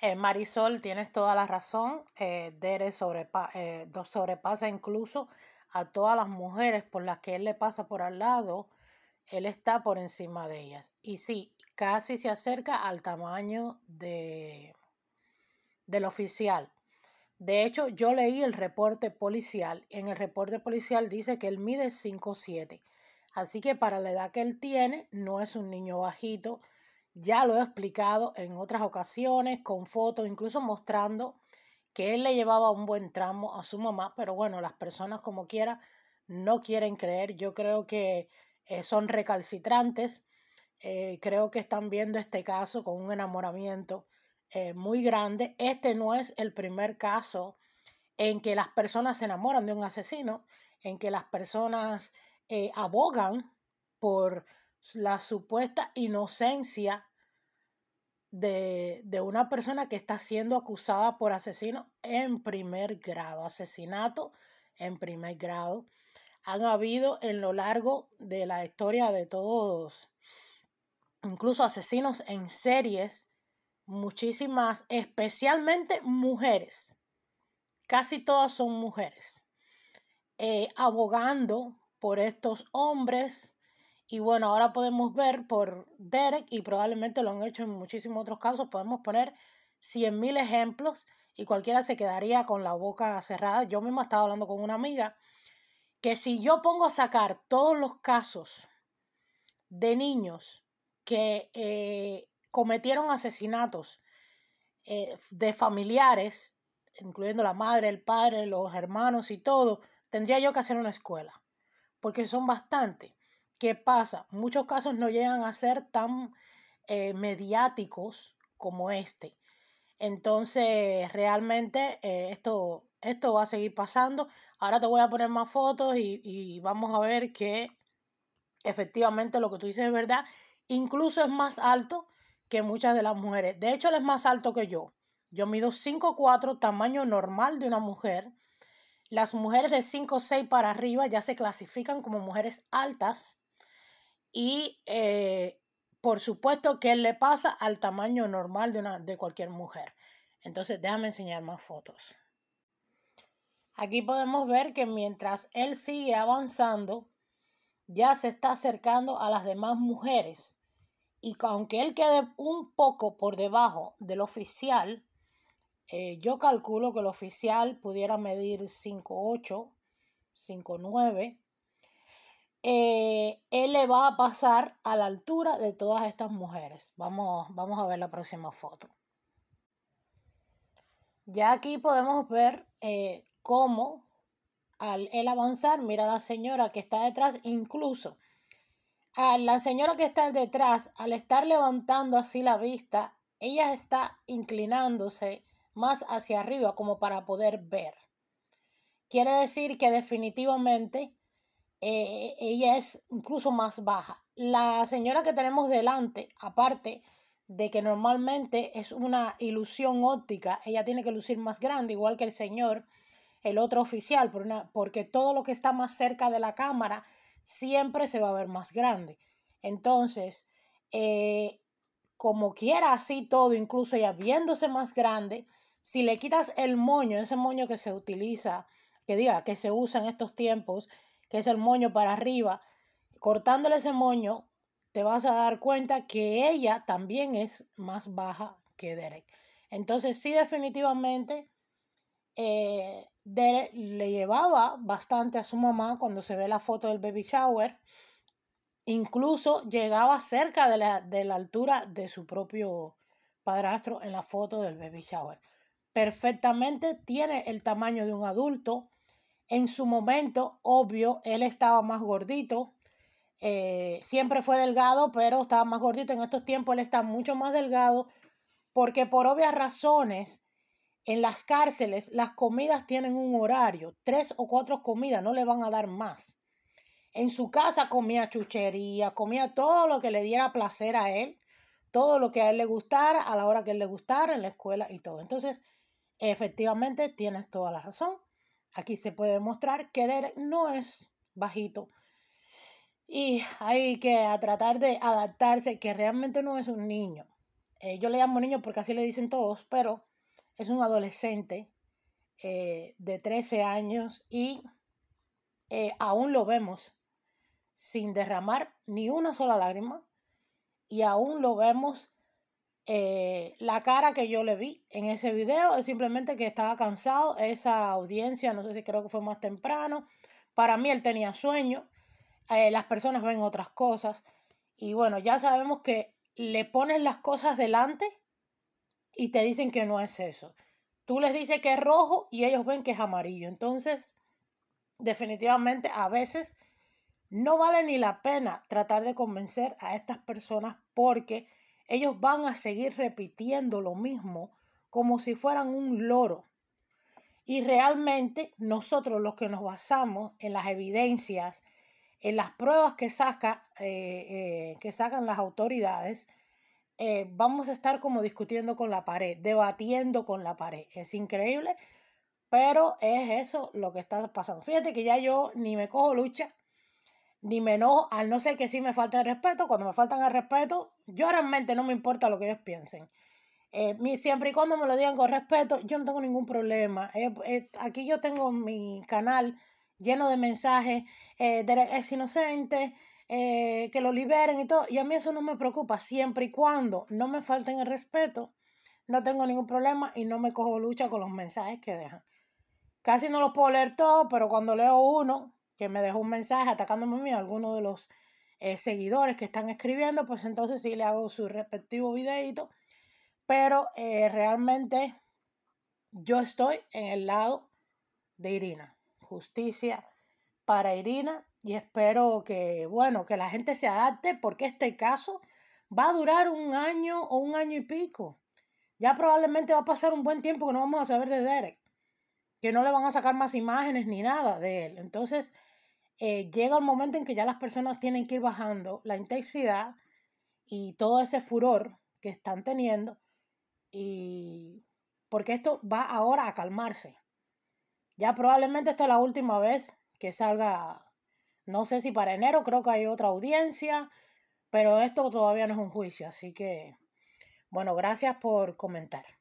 Eh, Marisol, tienes toda la razón. Eh, Dere eh, sobrepasa incluso a todas las mujeres por las que él le pasa por al lado. Él está por encima de ellas. Y sí, casi se acerca al tamaño de, del oficial. De hecho, yo leí el reporte policial. En el reporte policial dice que él mide 5'7". Así que para la edad que él tiene, no es un niño bajito ya lo he explicado en otras ocasiones con fotos, incluso mostrando que él le llevaba un buen tramo a su mamá, pero bueno, las personas como quiera no quieren creer. Yo creo que eh, son recalcitrantes. Eh, creo que están viendo este caso con un enamoramiento eh, muy grande. Este no es el primer caso en que las personas se enamoran de un asesino, en que las personas abogan por la supuesta inocencia de, una persona que está siendo acusada por asesino en primer grado, asesinato en primer grado. Han habido en lo largo de la historia de todos, incluso asesinos en series, muchísimas, especialmente mujeres, casi todas son mujeres, eh, abogando por estos hombres y bueno, ahora podemos ver por Derek, y probablemente lo han hecho en muchísimos otros casos, podemos poner 100.000 ejemplos y cualquiera se quedaría con la boca cerrada. Yo misma estaba hablando con una amiga que si yo pongo a sacar todos los casos de niños que eh, cometieron asesinatos eh, de familiares, incluyendo la madre, el padre, los hermanos y todo, tendría yo que hacer una escuela, porque son bastante. ¿Qué pasa? Muchos casos no llegan a ser tan eh, mediáticos como este. Entonces, realmente eh, esto, esto va a seguir pasando. Ahora te voy a poner más fotos y, y vamos a ver que efectivamente lo que tú dices es verdad. Incluso es más alto que muchas de las mujeres. De hecho, él es más alto que yo. Yo mido 5'4, tamaño normal de una mujer. Las mujeres de 6 para arriba ya se clasifican como mujeres altas y eh, por supuesto que le pasa al tamaño normal de, una, de cualquier mujer. Entonces déjame enseñar más fotos. Aquí podemos ver que mientras él sigue avanzando, ya se está acercando a las demás mujeres. Y aunque él quede un poco por debajo del oficial, eh, yo calculo que el oficial pudiera medir 5'8, 5'9 eh, él le va a pasar a la altura de todas estas mujeres. Vamos, vamos a ver la próxima foto. Ya aquí podemos ver eh, cómo al él avanzar, mira la señora que está detrás, incluso a la señora que está detrás, al estar levantando así la vista, ella está inclinándose más hacia arriba como para poder ver. Quiere decir que definitivamente eh, ella es incluso más baja. La señora que tenemos delante, aparte de que normalmente es una ilusión óptica, ella tiene que lucir más grande, igual que el señor, el otro oficial, por una, porque todo lo que está más cerca de la cámara siempre se va a ver más grande. Entonces, eh, como quiera así todo, incluso ya viéndose más grande, si le quitas el moño, ese moño que se utiliza, que diga, que se usa en estos tiempos, que es el moño para arriba, cortándole ese moño, te vas a dar cuenta que ella también es más baja que Derek. Entonces, sí, definitivamente, eh, Derek le llevaba bastante a su mamá cuando se ve la foto del baby shower. Incluso llegaba cerca de la, de la altura de su propio padrastro en la foto del baby shower. Perfectamente tiene el tamaño de un adulto en su momento, obvio, él estaba más gordito. Eh, siempre fue delgado, pero estaba más gordito. En estos tiempos él está mucho más delgado porque por obvias razones, en las cárceles las comidas tienen un horario, tres o cuatro comidas, no le van a dar más. En su casa comía chuchería, comía todo lo que le diera placer a él, todo lo que a él le gustara, a la hora que le gustara, en la escuela y todo. Entonces, efectivamente, tienes toda la razón. Aquí se puede mostrar que él no es bajito. Y hay que tratar de adaptarse, que realmente no es un niño. Eh, yo le llamo niño porque así le dicen todos, pero es un adolescente eh, de 13 años y eh, aún lo vemos sin derramar ni una sola lágrima y aún lo vemos eh, la cara que yo le vi en ese video es simplemente que estaba cansado. Esa audiencia, no sé si creo que fue más temprano. Para mí él tenía sueño. Eh, las personas ven otras cosas. Y bueno, ya sabemos que le pones las cosas delante y te dicen que no es eso. Tú les dices que es rojo y ellos ven que es amarillo. Entonces, definitivamente a veces no vale ni la pena tratar de convencer a estas personas porque ellos van a seguir repitiendo lo mismo como si fueran un loro. Y realmente nosotros los que nos basamos en las evidencias, en las pruebas que, saca, eh, eh, que sacan las autoridades, eh, vamos a estar como discutiendo con la pared, debatiendo con la pared. Es increíble, pero es eso lo que está pasando. Fíjate que ya yo ni me cojo lucha ni me enojo, al no ser que sí me falte el respeto. Cuando me faltan el respeto, yo realmente no me importa lo que ellos piensen. Eh, siempre y cuando me lo digan con respeto, yo no tengo ningún problema. Eh, eh, aquí yo tengo mi canal lleno de mensajes, de, es inocente, que lo liberen y todo. Y a mí eso no me preocupa, siempre y cuando no me falten el respeto, no tengo ningún problema y no me cojo lucha con los mensajes que dejan. Casi no los puedo leer todos, pero cuando leo uno, que me dejó un mensaje atacándome a mí, a alguno de los eh, seguidores que están escribiendo, pues entonces sí le hago su respectivo videito. Pero eh, realmente yo estoy en el lado de Irina. Justicia para Irina y espero que, bueno, que la gente se adapte porque este caso va a durar un año o un año y pico. Ya probablemente va a pasar un buen tiempo que no vamos a saber de Derek que no le van a sacar más imágenes ni nada de él. Entonces, eh, llega el momento en que ya las personas tienen que ir bajando la intensidad y todo ese furor que están teniendo, y porque esto va ahora a calmarse. Ya probablemente esta es la última vez que salga, no sé si para enero, creo que hay otra audiencia, pero esto todavía no es un juicio, así que, bueno, gracias por comentar.